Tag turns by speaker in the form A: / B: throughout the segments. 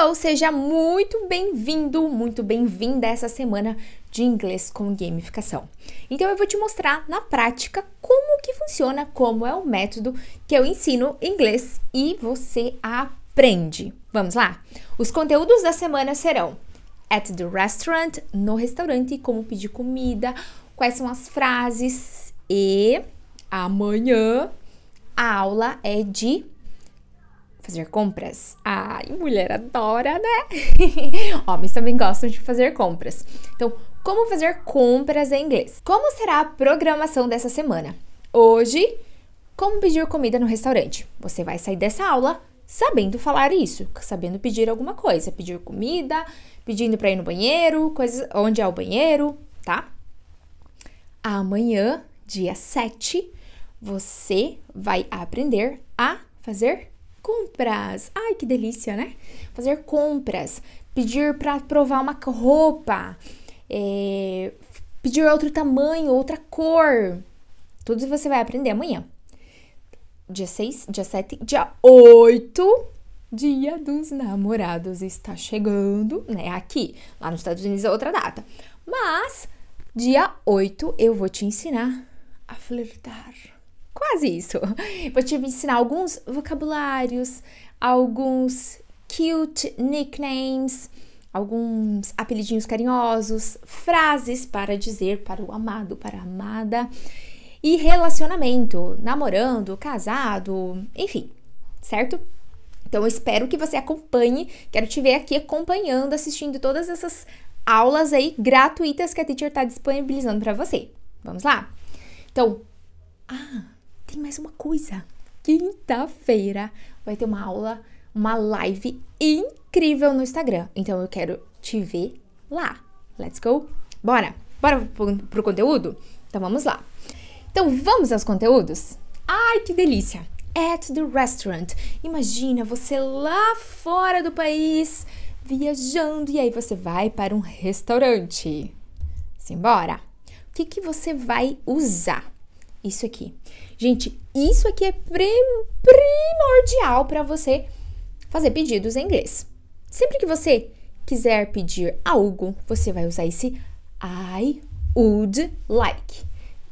A: Hello, seja muito bem-vindo, muito bem-vinda a essa semana de inglês com gamificação. Então eu vou te mostrar na prática como que funciona, como é o método que eu ensino inglês e você aprende. Vamos lá? Os conteúdos da semana serão at the restaurant, no restaurante, como pedir comida, quais são as frases e amanhã a aula é de fazer compras? Ai, mulher adora, né? Homens também gostam de fazer compras. Então, como fazer compras em inglês? Como será a programação dessa semana? Hoje, como pedir comida no restaurante? Você vai sair dessa aula sabendo falar isso, sabendo pedir alguma coisa, pedir comida, pedindo para ir no banheiro, coisas, onde é o banheiro, tá? Amanhã, dia 7, você vai aprender a fazer compras. Ai, que delícia, né? Fazer compras, pedir para provar uma roupa, é, pedir outro tamanho, outra cor. Tudo você vai aprender amanhã. Dia 6, dia 7, dia 8, dia dos namorados está chegando, né? Aqui, lá nos Estados Unidos é outra data. Mas, dia 8, eu vou te ensinar a flertar quase isso. Vou te ensinar alguns vocabulários, alguns cute nicknames, alguns apelidinhos carinhosos, frases para dizer para o amado, para a amada e relacionamento, namorando, casado, enfim, certo? Então eu espero que você acompanhe, quero te ver aqui acompanhando, assistindo todas essas aulas aí gratuitas que a Teacher está disponibilizando para você. Vamos lá? Então, ah, tem mais uma coisa. Quinta-feira vai ter uma aula, uma live incrível no Instagram. Então eu quero te ver lá. Let's go. Bora. Bora pro, pro conteúdo? Então vamos lá. Então vamos aos conteúdos? Ai, que delícia! At the restaurant. Imagina você lá fora do país, viajando, e aí você vai para um restaurante. Simbora! O que, que você vai usar? Isso aqui. Gente, isso aqui é prim primordial para você fazer pedidos em inglês. Sempre que você quiser pedir algo, você vai usar esse I would like.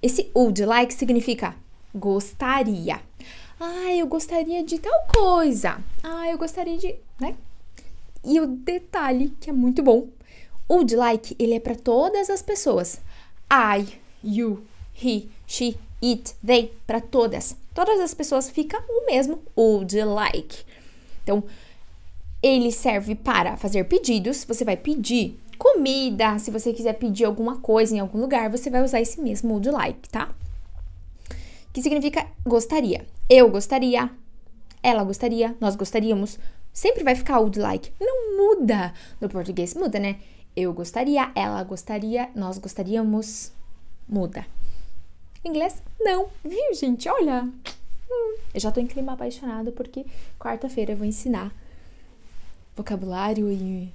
A: Esse would like significa gostaria. Ah, eu gostaria de tal coisa. Ah, eu gostaria de, né? E o detalhe que é muito bom, would like, ele é para todas as pessoas. I, you, he, she, it, they, para todas. Todas as pessoas fica o mesmo would like. Então, ele serve para fazer pedidos, você vai pedir comida, se você quiser pedir alguma coisa em algum lugar, você vai usar esse mesmo would like, tá? Que significa gostaria. Eu gostaria, ela gostaria, nós gostaríamos. Sempre vai ficar would like. Não muda. No português muda, né? Eu gostaria, ela gostaria, nós gostaríamos. Muda. Inglês, não, viu, gente? Olha, hum, eu já tô em clima apaixonado porque quarta-feira eu vou ensinar vocabulário e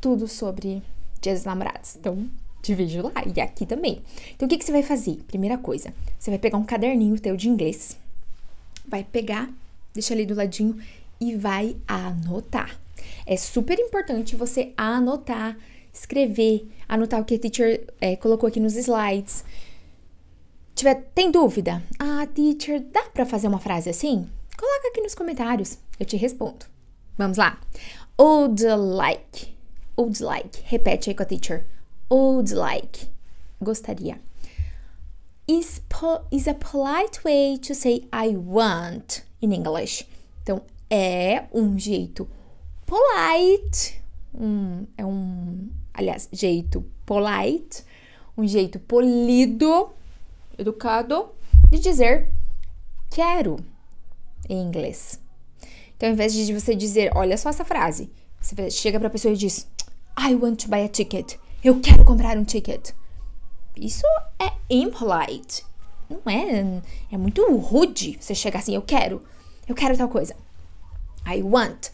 A: tudo sobre dias namorados. Então, te vejo lá e aqui também. Então, o que, que você vai fazer? Primeira coisa, você vai pegar um caderninho teu de inglês, vai pegar, deixa ali do ladinho e vai anotar. É super importante você anotar, escrever, anotar o que a teacher é, colocou aqui nos slides, tiver tem dúvida, ah, teacher, dá para fazer uma frase assim? Coloca aqui nos comentários, eu te respondo. Vamos lá. Would like. Would like. Repete aí com a teacher. Would like. Gostaria. Is, is a polite way to say I want in English. Então, é um jeito polite. Um, é um, aliás, jeito polite. Um jeito polido educado de dizer quero em inglês. Então, ao invés de você dizer, olha só essa frase, você chega para a pessoa e diz I want to buy a ticket. Eu quero comprar um ticket. Isso é impolite. Não é, é muito rude você chegar assim, eu quero. Eu quero tal coisa. I want.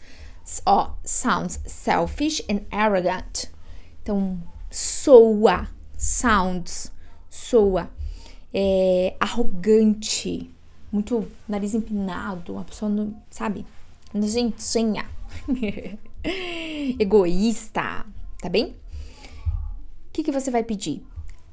A: Ó, oh, sounds selfish and arrogant. Então, soa, sounds, soa é, arrogante, muito nariz empinado, uma pessoa, não, sabe, nojentinha, egoísta, tá bem? O que, que você vai pedir?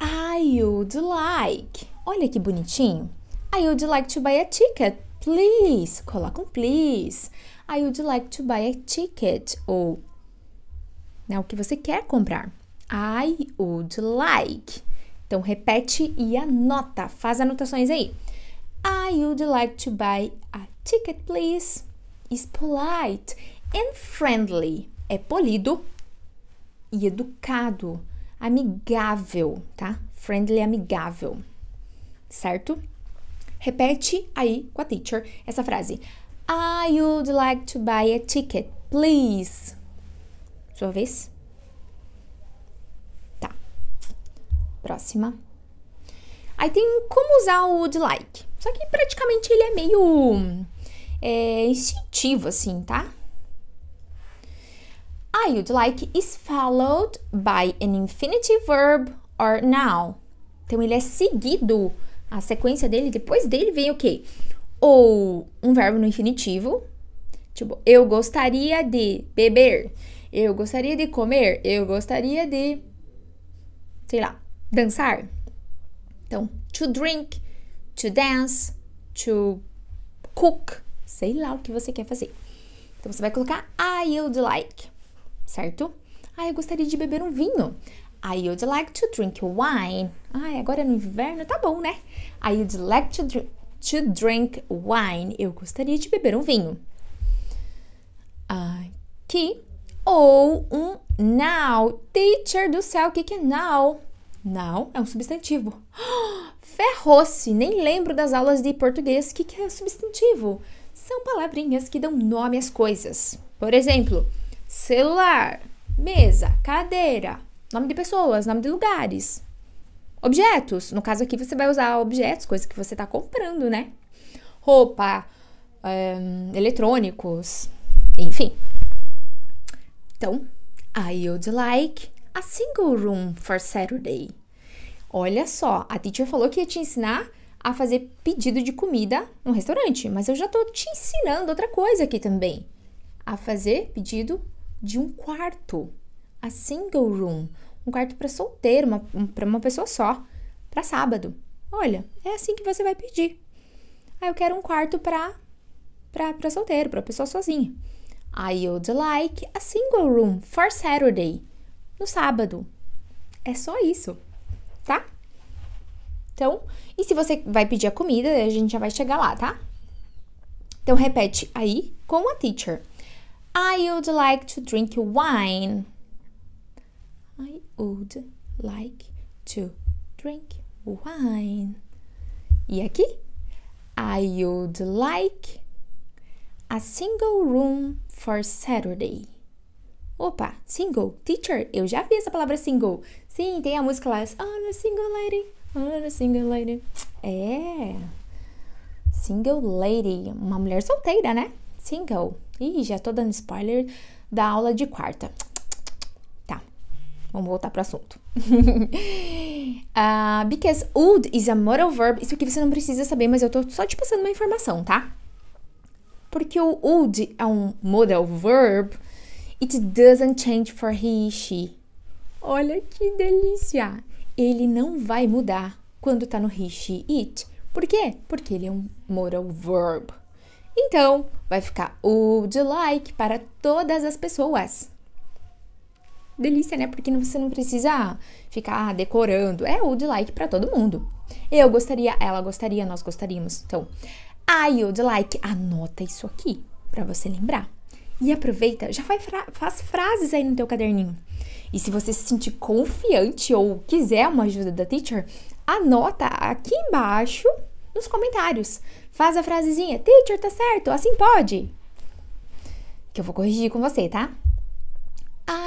A: I would like. Olha que bonitinho. I would like to buy a ticket, please. Coloca um please. I would like to buy a ticket. Ou né, o que você quer comprar. I would like. Então repete e anota, faz anotações aí. I would like to buy a ticket, please. Is polite and friendly. É polido e educado, amigável, tá? Friendly, amigável, certo? Repete aí com a teacher essa frase. I would like to buy a ticket, please. Sua vez. Próxima. Aí tem como usar o would like. Só que praticamente ele é meio é, instintivo, assim, tá? I would like is followed by an infinitive verb or noun. Então ele é seguido, a sequência dele, depois dele vem o quê? Ou um verbo no infinitivo, tipo, eu gostaria de beber, eu gostaria de comer, eu gostaria de. sei lá, dançar. Então, to drink, to dance, to cook, sei lá o que você quer fazer. Então você vai colocar I would like, certo? Ah, eu gostaria de beber um vinho. I would like to drink wine. Ai, agora é no inverno tá bom, né? I would like to, dr to drink wine. Eu gostaria de beber um vinho. Aqui. Ou um now. Teacher do céu, o que, que é now? Não, é um substantivo. Ferrou-se! Nem lembro das aulas de português. O que, que é substantivo? São palavrinhas que dão nome às coisas. Por exemplo, celular, mesa, cadeira, nome de pessoas, nome de lugares, objetos. No caso aqui, você vai usar objetos, coisas que você está comprando, né? Roupa, um, eletrônicos, enfim. Então, I would like a single room for Saturday. Olha só, a teacher falou que ia te ensinar a fazer pedido de comida no restaurante, mas eu já tô te ensinando outra coisa aqui também. A fazer pedido de um quarto, a single room, um quarto para solteiro, para uma pessoa só, para sábado. Olha, é assim que você vai pedir. Ah, eu quero um quarto para para solteiro, para pessoa sozinha. I would like a single room for Saturday no sábado. É só isso, tá? Então, e se você vai pedir a comida, a gente já vai chegar lá, tá? Então, repete aí com a teacher. I would like to drink wine. I would like to drink wine. E aqui? I would like a single room for Saturday. Opa, single. Teacher, eu já vi essa palavra single. Sim, tem a música lá. I'm a single lady. I'm a single lady. É. Single lady. Uma mulher solteira, né? Single. Ih, já tô dando spoiler da aula de quarta. Tá. Vamos voltar pro assunto. uh, because would is a modal verb. Isso aqui você não precisa saber, mas eu tô só te passando uma informação, tá? Porque o would é um modal verb It doesn't change for he, she. Olha que delícia! Ele não vai mudar quando tá no he, she, it. Por quê? Porque ele é um modal verb. Então, vai ficar would like para todas as pessoas. Delícia, né? Porque você não precisa ficar ah, decorando. É would like para todo mundo. Eu gostaria, ela gostaria, nós gostaríamos. Então, I would like. Anota isso aqui para você lembrar. E aproveita, já fra faz frases aí no teu caderninho. E se você se sentir confiante ou quiser uma ajuda da teacher, anota aqui embaixo nos comentários. Faz a frasezinha, teacher, tá certo, assim pode. Que eu vou corrigir com você, tá?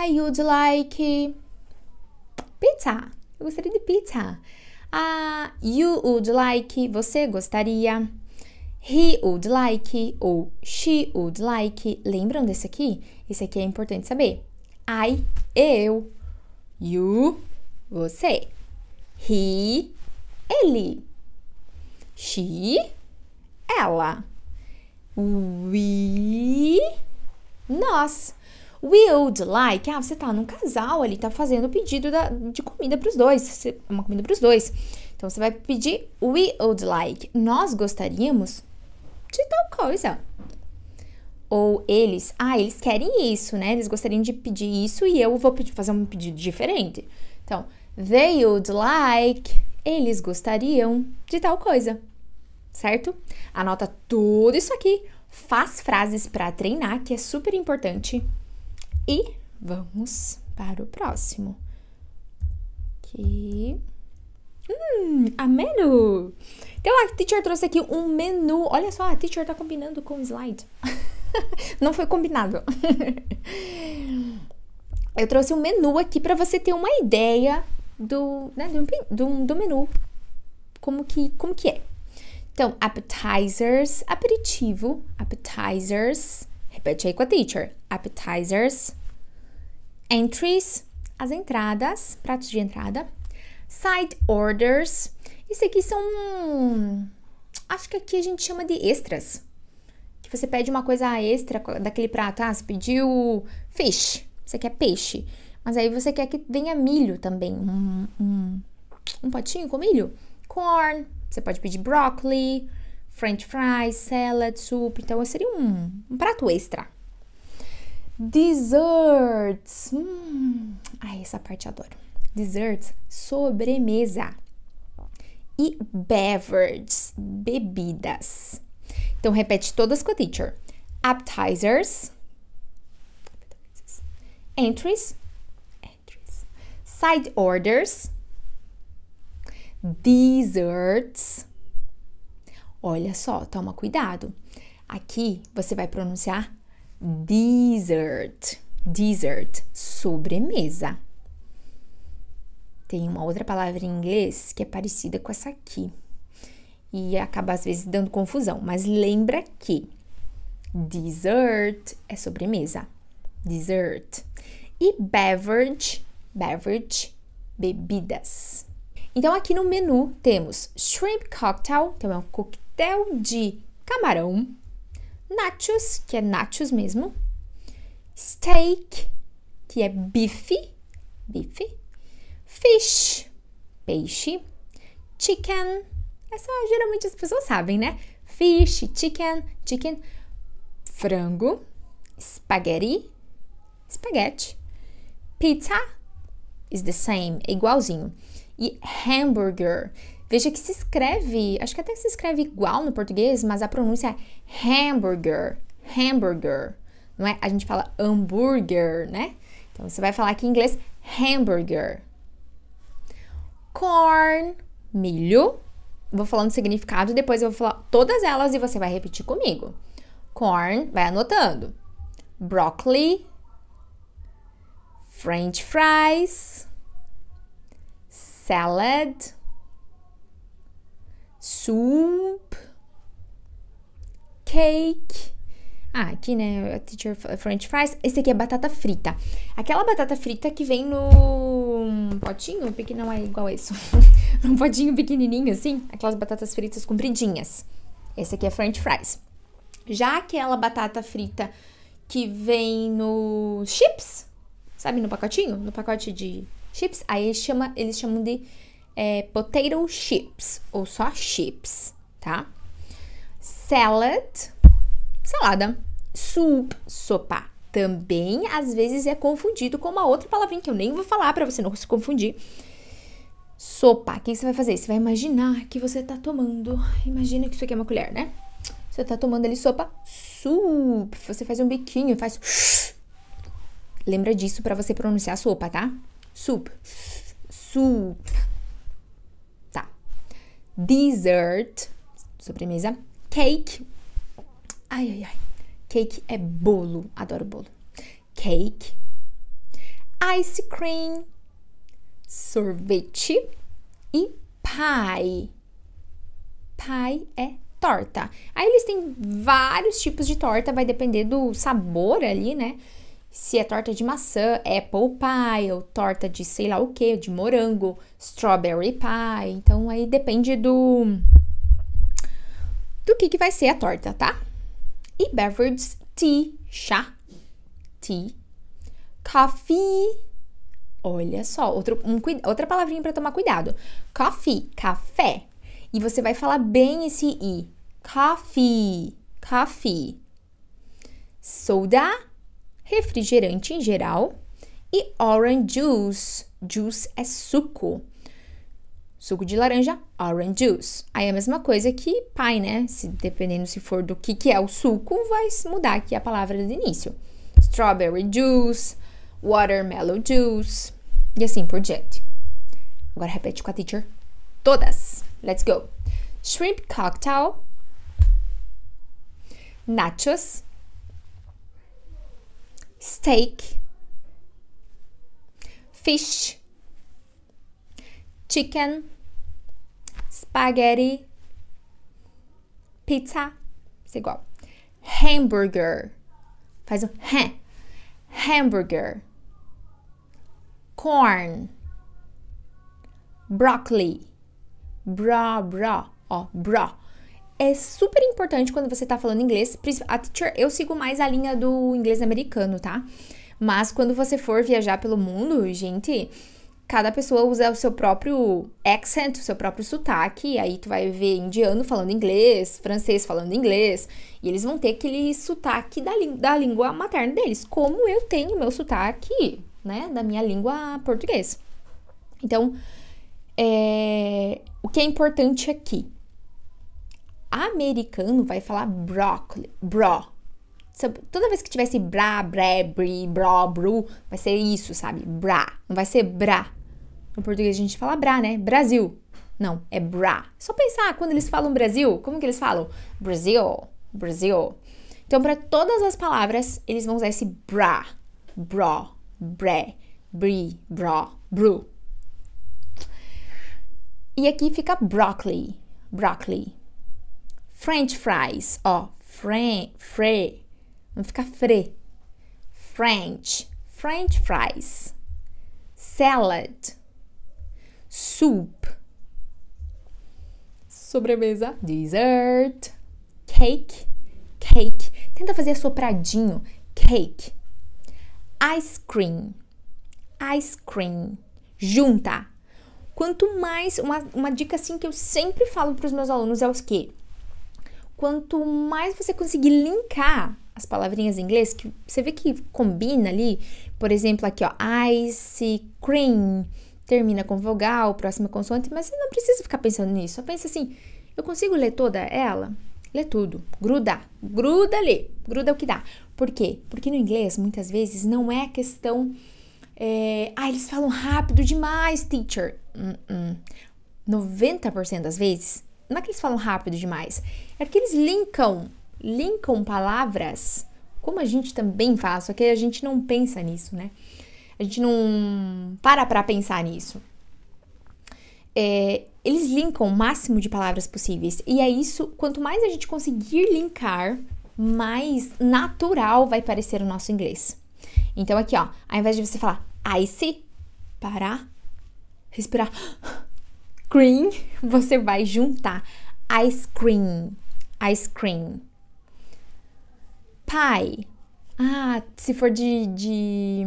A: I would like pizza. Eu gostaria de pizza. Ah, you would like, você gostaria. He would like ou she would like. Lembram desse aqui? Esse aqui é importante saber. I, eu. You, você. He, ele. She, ela. We, nós. We would like. Ah, você tá num casal ali, tá fazendo o pedido da, de comida para os dois. Uma comida para os dois. Então você vai pedir we would like. Nós gostaríamos de tal coisa. Ou eles, ah, eles querem isso, né? Eles gostariam de pedir isso e eu vou pedir, fazer um pedido diferente. Então, they would like, eles gostariam de tal coisa, certo? Anota tudo isso aqui, faz frases para treinar, que é super importante. E vamos para o próximo. Que. Hum, ameno! Então a teacher trouxe aqui um menu. Olha só, a teacher tá combinando com o slide. Não foi combinado. Eu trouxe um menu aqui para você ter uma ideia do, né, do, do, do menu. Como que, como que é? Então, appetizers, aperitivo, appetizers. Repete aí com a teacher. Appetizers. Entries, as entradas, pratos de entrada. Side orders, esse aqui são. Acho que aqui a gente chama de extras. Que você pede uma coisa extra daquele prato. Ah, você pediu fish. Você quer peixe. Mas aí você quer que venha milho também. Um, um, um potinho com milho. Corn. Você pode pedir broccoli, french fries, salad, soup. Então seria um, um prato extra. Desserts. Hum. Ai, essa parte eu adoro. Desserts, sobremesa e beverages, bebidas. Então repete todas com a teacher. Appetizers, entries, entries, side orders, desserts. Olha só, toma cuidado. Aqui você vai pronunciar dessert, dessert, sobremesa. Tem uma outra palavra em inglês que é parecida com essa aqui. E acaba às vezes dando confusão, mas lembra que dessert é sobremesa. Dessert. E beverage, beverage, bebidas. Então aqui no menu temos shrimp cocktail, então é um coquetel de camarão, nachos, que é nachos mesmo, steak, que é bife, bife, Fish, peixe. Chicken, essa é geralmente as pessoas sabem, né? Fish, chicken, chicken. Frango, spaghetti, spaghetti. Pizza is the same, é igualzinho. E hamburger. Veja que se escreve, acho que até se escreve igual no português, mas a pronúncia é hamburger, hamburger, não é? A gente fala hambúrguer, né? Então você vai falar aqui em inglês hamburger corn, milho. Vou falando o significado e depois eu vou falar todas elas e você vai repetir comigo. Corn, vai anotando. Broccoli, French fries, salad, soup, cake, ah, aqui, né? Teacher French fries. Esse aqui é batata frita. Aquela batata frita que vem no hum, potinho, porque não é igual a isso. num potinho pequenininho, assim. Aquelas batatas fritas compridinhas. Esse aqui é French fries. Já aquela batata frita que vem no chips, sabe, no pacotinho, no pacote de chips, aí chama, eles chamam de é, potato chips ou só chips, tá? Salad, Salada, soup, sopa. Também às vezes é confundido com uma outra palavrinha que eu nem vou falar para você não se confundir. Sopa, o que você vai fazer? Você vai imaginar que você tá tomando. Imagina que isso aqui é uma colher, né? Você tá tomando ali sopa, soup. Você faz um biquinho, faz. Lembra disso para você pronunciar sopa, tá? Soup. Soup. Tá. Dessert, sobremesa. Cake, Ai, ai, ai. Cake é bolo. Adoro bolo. Cake. Ice cream. Sorvete. E pie. Pie é torta. Aí eles têm vários tipos de torta, vai depender do sabor ali, né? Se é torta de maçã, apple pie, ou torta de sei lá o que, de morango, strawberry pie. Então aí depende do do que, que vai ser a torta, tá? e beverages tea, chá, tea, coffee. Olha só, outro, um, outra palavrinha para tomar cuidado. Coffee, café. E você vai falar bem esse i. Coffee, coffee. Soda, refrigerante em geral. E orange juice, juice é suco suco de laranja, orange juice. Aí é a mesma coisa que pai né? Se, dependendo se for do que, que é o suco, vai mudar aqui a palavra do início. Strawberry juice, watermelon juice e assim por diante. Agora repete com a teacher. Todas. Let's go. Shrimp cocktail, nachos, steak, fish, chicken, spaghetti, pizza, isso é igual. Hamburger, faz o ham, hamburger, corn, broccoli, bra, bra, ó, bra. É super importante quando você tá falando inglês, a teacher, eu sigo mais a linha do inglês americano, tá? Mas quando você for viajar pelo mundo, gente, cada pessoa usa o seu próprio accent, o seu próprio sotaque, aí tu vai ver indiano falando inglês, francês falando inglês, e eles vão ter aquele sotaque da, da língua materna deles, como eu tenho meu sotaque, né, da minha língua portuguesa. Então, é, o que é importante aqui? Americano vai falar broccoli, bro. Toda vez que tiver esse bra, bre, bri, bro, bru, vai ser isso, sabe? Bra. Não vai ser bra. No português a gente fala bra, né? Brasil. Não, é bra. Só pensar quando eles falam Brasil, como que eles falam? Brasil, Brasil. Então, para todas as palavras, eles vão usar esse bra, bra, bre, bri, bra, bru. E aqui fica broccoli, broccoli. French fries, ó, fre, fre. Não fica fre. French, French fries. Salad, soup. Sobremesa, dessert. Cake, cake. Tenta fazer sopradinho. Cake. Ice cream. Ice cream. Junta. Quanto mais uma, uma dica assim que eu sempre falo para os meus alunos é os que quanto mais você conseguir linkar as palavrinhas em inglês, que você vê que combina ali, por exemplo, aqui ó, ice cream, termina com vogal, próxima consoante, mas você não precisa ficar pensando nisso. Só pensa assim: eu consigo ler toda ela? Lê tudo, gruda, gruda ali, gruda o que dá. Por quê? Porque no inglês, muitas vezes, não é questão. É, ah, eles falam rápido demais, teacher. Uh -uh. 90% das vezes, não é que eles falam rápido demais, é que eles linkam, linkam palavras, como a gente também faz, só que a gente não pensa nisso, né? A gente não para pra pensar nisso. É, eles linkam o máximo de palavras possíveis. E é isso, quanto mais a gente conseguir linkar, mais natural vai parecer o nosso inglês. Então aqui, ó, ao invés de você falar I see, parar, respirar, cream, você vai juntar ice cream, ice cream. Pie. Ah, se for de, de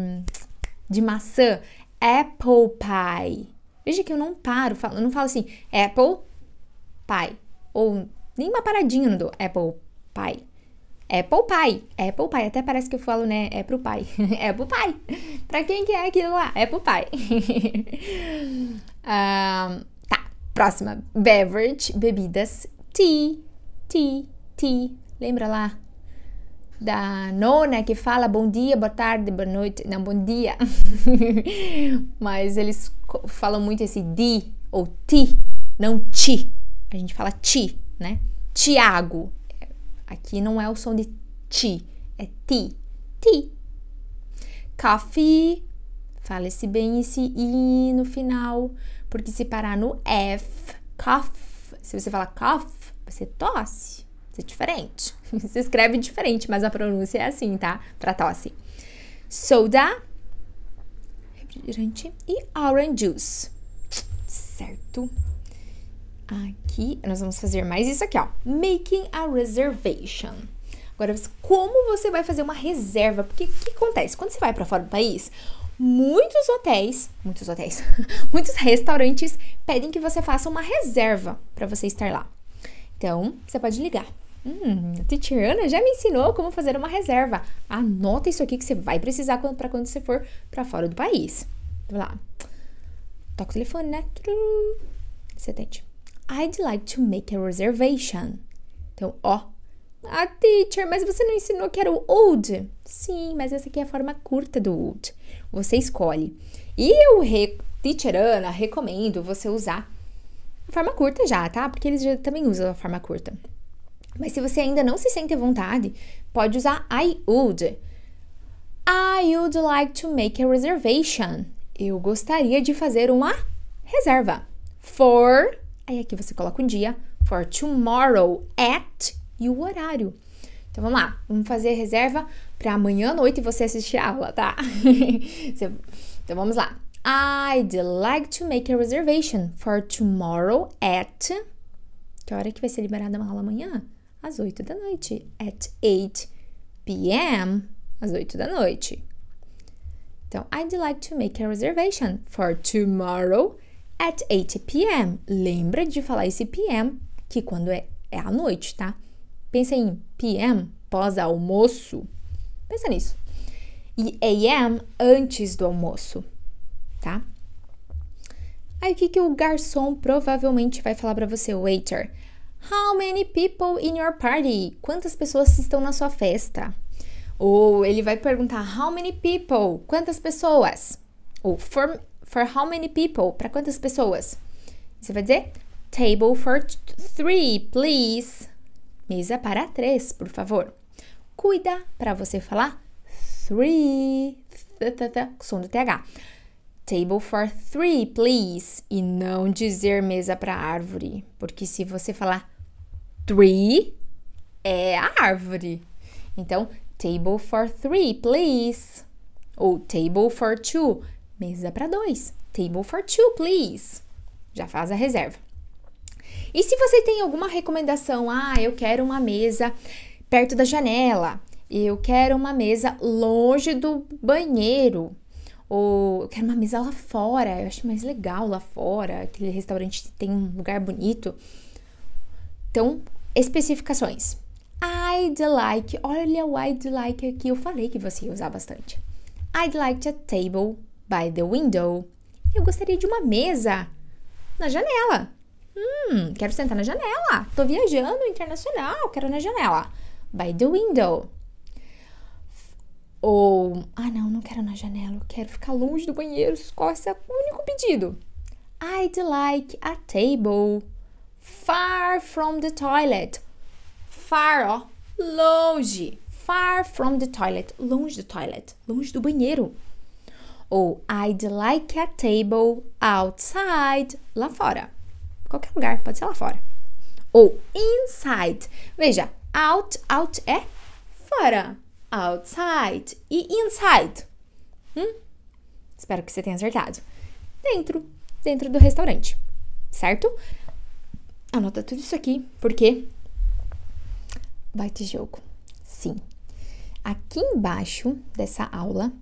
A: de maçã, apple pie. Veja que eu não paro, eu não falo assim, apple pie. Ou nem uma paradinha no apple pie. Apple pie, apple pie, até parece que eu falo, né, é pro pai, apple pie, pra quem que é aquilo lá, apple pie. um, ah, tá, próxima, beverage, bebidas, tea, tea, tea, lembra lá da nona que fala bom dia, boa tarde, boa noite, não, bom dia. Mas eles falam muito esse di ou ti, não ti. A gente fala ti, né? Tiago. É, aqui não é o som de ti, é ti. Ti. Coffee. Fala esse bem esse i no final, porque se parar no f, cough, se você fala cough, você tosse é diferente. Se escreve diferente, mas a pronúncia é assim, tá? Pra tosse. Soda, refrigerante e orange juice. Certo? Aqui, nós vamos fazer mais isso aqui, ó. Making a reservation. Agora, como você vai fazer uma reserva? Porque o que acontece? Quando você vai para fora do país, muitos hotéis, muitos hotéis, muitos restaurantes pedem que você faça uma reserva para você estar lá. Então, você pode ligar Hum, a teacher Ana já me ensinou como fazer uma reserva. Anota isso aqui que você vai precisar para quando você for para fora do país. Vamos lá. Toca o telefone, né? Você atende. I'd like to make a reservation. Então, ó. Ah, teacher, mas você não ensinou que era o old? Sim, mas essa aqui é a forma curta do old. Você escolhe. E eu, re... teacher Ana, recomendo você usar a forma curta já, tá? Porque eles já também usam a forma curta. Mas se você ainda não se sente à vontade, pode usar I would. I would like to make a reservation. Eu gostaria de fazer uma reserva. For, aí aqui você coloca o dia, for tomorrow at e o horário. Então vamos lá, vamos fazer a reserva para amanhã à noite você assistir a aula, tá? então vamos lá. I'd like to make a reservation for tomorrow at. Que hora que vai ser liberada uma aula amanhã? às 8 da noite. At 8 p.m. às 8 da noite. Então, I'd like to make a reservation for tomorrow at 8 p.m. Lembra de falar esse p.m. que quando é, é à noite, tá? Pensa em p.m. pós-almoço. Pensa nisso. E a.m. antes do almoço, tá? Aí o que, que o garçom provavelmente vai falar para você, waiter? How many people in your party? Quantas pessoas estão na sua festa? Ou ele vai perguntar How many people? Quantas pessoas? Ou For, for how many people? Para quantas pessoas? Você vai dizer Table for three, please. Mesa para três, por favor. Cuida para você falar three. Th -th -th som do TH. Table for three, please. E não dizer mesa para árvore. Porque se você falar Three é a árvore. Então, table for three, please. Ou table for two, mesa para dois. Table for two, please. Já faz a reserva. E se você tem alguma recomendação, ah, eu quero uma mesa perto da janela, eu quero uma mesa longe do banheiro, ou eu quero uma mesa lá fora, eu acho mais legal lá fora, aquele restaurante tem um lugar bonito. Então, especificações. I'd like, olha o I'd like aqui, eu falei que você ia usar bastante. I'd like a table by the window. Eu gostaria de uma mesa na janela. Hum, quero sentar na janela. Tô viajando internacional, quero na janela. By the window. Ou, ah não, não quero na janela, quero ficar longe do banheiro. Qual é o único pedido? I'd like a table far from the toilet. Far, ó, longe. Far from the toilet, longe do toilet, longe do banheiro. Ou I'd like a table outside, lá fora. Qualquer lugar, pode ser lá fora. Ou inside. Veja, out, out é fora. Outside e inside. Hum? Espero que você tenha acertado. Dentro, dentro do restaurante, certo? Anota tudo isso aqui, porque vai ter jogo. Sim. Aqui embaixo dessa aula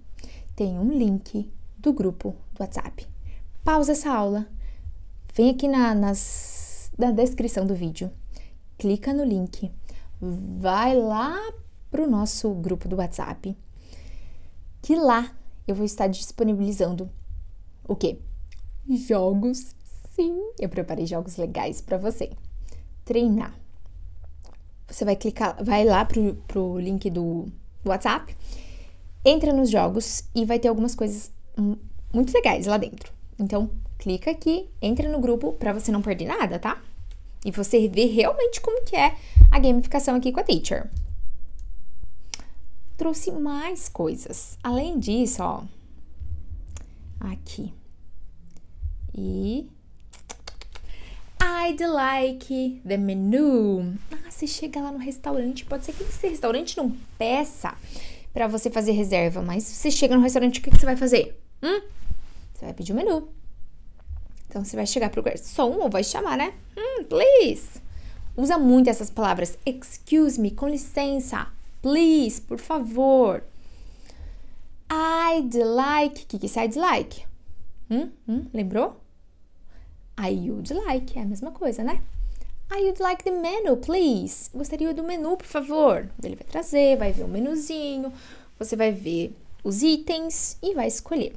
A: tem um link do grupo do WhatsApp. Pausa essa aula, vem aqui na, nas, na descrição do vídeo, clica no link, vai lá para o nosso grupo do WhatsApp, que lá eu vou estar disponibilizando o quê? Jogos Sim, eu preparei jogos legais para você. Treinar. Você vai clicar, vai lá pro, pro link do WhatsApp, entra nos jogos e vai ter algumas coisas muito legais lá dentro. Então, clica aqui, entra no grupo para você não perder nada, tá? E você ver realmente como que é a gamificação aqui com a Teacher. Trouxe mais coisas. Além disso, ó, aqui. E I'd like the menu. Ah, você chega lá no restaurante, pode ser que esse restaurante não peça para você fazer reserva, mas você chega no restaurante, o que, que você vai fazer? Hum? Você vai pedir o menu. Então você vai chegar pro garçom ou vai chamar, né? Hum, please. Usa muito essas palavras. Excuse me, com licença. Please, por favor. I'd like. O que, que é esse I'd like? Hum? Hum? Lembrou? I would like, é a mesma coisa, né? I would like the menu, please. Gostaria do menu, por favor. Ele vai trazer, vai ver o menuzinho, você vai ver os itens e vai escolher.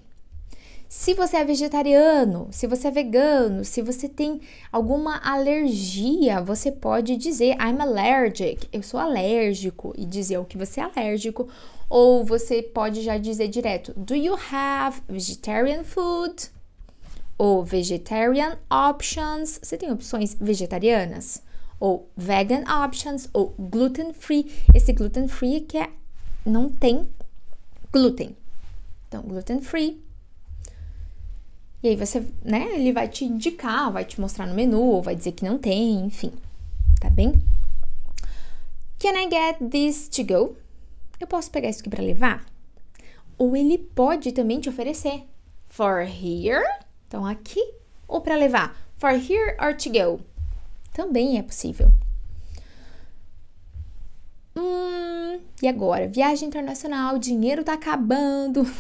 A: Se você é vegetariano, se você é vegano, se você tem alguma alergia, você pode dizer I'm allergic, eu sou alérgico, e dizer o que você é alérgico. Ou você pode já dizer direto Do you have vegetarian food? ou vegetarian options. Você tem opções vegetarianas? Ou vegan options, ou gluten free. Esse gluten free que é, não tem glúten. Então, gluten free. E aí você, né, ele vai te indicar, vai te mostrar no menu, ou vai dizer que não tem, enfim. Tá bem? Can I get this to go? Eu posso pegar isso aqui para levar? Ou ele pode também te oferecer for here então, aqui ou para levar? For here or to go? Também é possível. Hum, e agora? Viagem internacional, dinheiro tá acabando.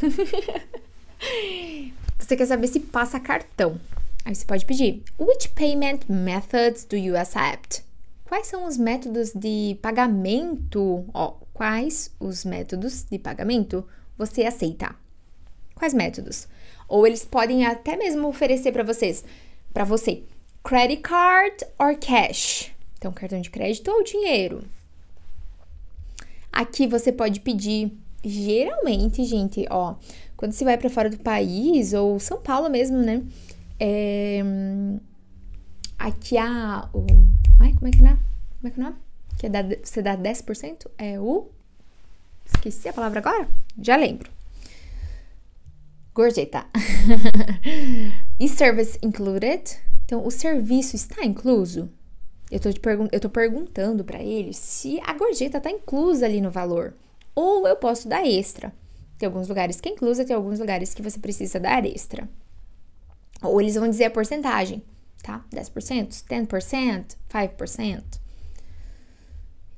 A: você quer saber se passa cartão. Aí você pode pedir: Which payment methods do you accept? Quais são os métodos de pagamento? Ó, quais os métodos de pagamento você aceita? Quais métodos? Ou eles podem até mesmo oferecer para vocês, para você, credit card or cash. Então, cartão de crédito ou dinheiro. Aqui você pode pedir, geralmente, gente, ó, quando você vai para fora do país ou São Paulo mesmo, né? É, aqui há o, ai, como é que é? Como é que é Que é da, você dá 10%? É o Esqueci a palavra agora? Já lembro gorjeta. Is service included? Então, o serviço está incluso? Eu estou pergun perguntando para ele se a gorjeta está inclusa ali no valor. Ou eu posso dar extra. Tem alguns lugares que é inclusa, tem alguns lugares que você precisa dar extra. Ou eles vão dizer a porcentagem, tá? 10%, 10%, 5%.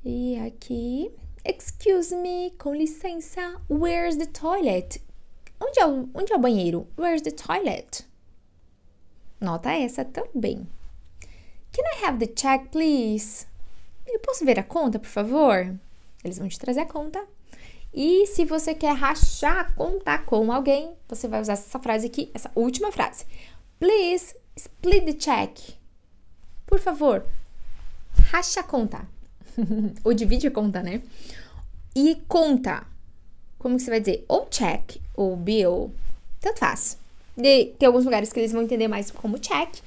A: E aqui, excuse me, com licença, where's the toilet? Onde é o, onde é o banheiro? Where's the toilet? Nota essa também. Can I have the check, please? Eu posso ver a conta, por favor? Eles vão te trazer a conta. E se você quer rachar a conta com alguém, você vai usar essa frase aqui, essa última frase. Please split the check. Por favor, racha a conta. Ou divide a conta, né? E conta como que você vai dizer? Ou check, ou bill, tanto faz. tem alguns lugares que eles vão entender mais como check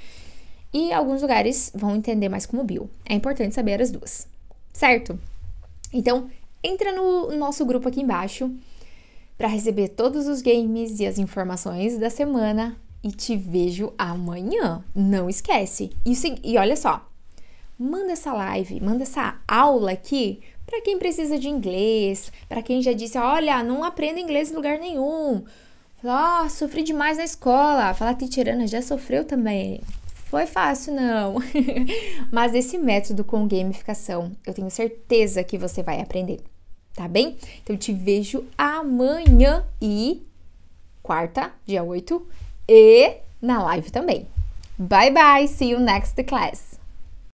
A: e alguns lugares vão entender mais como bill. É importante saber as duas, certo? Então, entra no nosso grupo aqui embaixo para receber todos os games e as informações da semana e te vejo amanhã. Não esquece. E, e olha só, manda essa live, manda essa aula aqui para quem precisa de inglês, para quem já disse, olha, não aprendo inglês em lugar nenhum. Ó, oh, sofri demais na escola. Falar titirana já sofreu também. Foi fácil, não. Mas esse método com gamificação, eu tenho certeza que você vai aprender, tá bem? Então eu te vejo amanhã e quarta, dia 8, e na live também. Bye bye, see you next class.